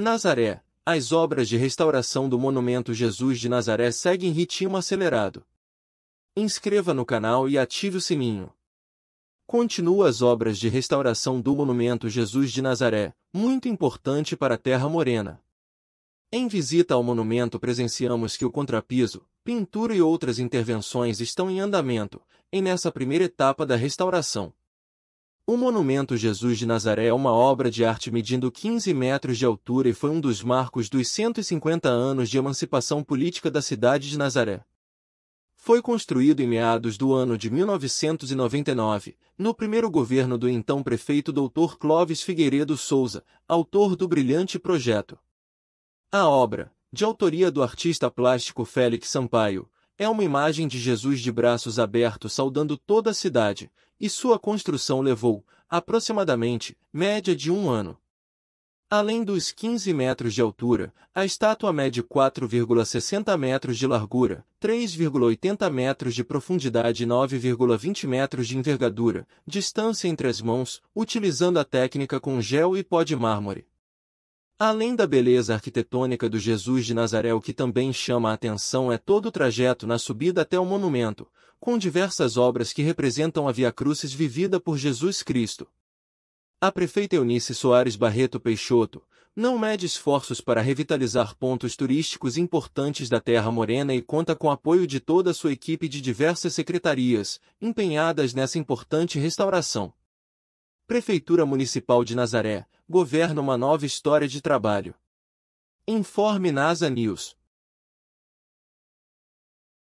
Nazaré, as obras de restauração do Monumento Jesus de Nazaré seguem ritmo acelerado. Inscreva no canal e ative o sininho. Continua as obras de restauração do Monumento Jesus de Nazaré, muito importante para a Terra Morena. Em visita ao monumento presenciamos que o contrapiso, pintura e outras intervenções estão em andamento, e nessa primeira etapa da restauração. O monumento Jesus de Nazaré é uma obra de arte medindo 15 metros de altura e foi um dos marcos dos 150 anos de emancipação política da cidade de Nazaré. Foi construído em meados do ano de 1999, no primeiro governo do então prefeito Dr. Clóvis Figueiredo Souza, autor do brilhante projeto. A obra, de autoria do artista plástico Félix Sampaio, é uma imagem de Jesus de braços abertos saudando toda a cidade, e sua construção levou, aproximadamente, média de um ano. Além dos 15 metros de altura, a estátua mede 4,60 metros de largura, 3,80 metros de profundidade e 9,20 metros de envergadura, distância entre as mãos, utilizando a técnica com gel e pó de mármore. Além da beleza arquitetônica do Jesus de Nazaré, o que também chama a atenção é todo o trajeto na subida até o monumento, com diversas obras que representam a Via Crucis vivida por Jesus Cristo. A prefeita Eunice Soares Barreto Peixoto não mede esforços para revitalizar pontos turísticos importantes da Terra Morena e conta com apoio de toda a sua equipe de diversas secretarias, empenhadas nessa importante restauração. Prefeitura Municipal de Nazaré, governa uma nova história de trabalho. Informe NASA News.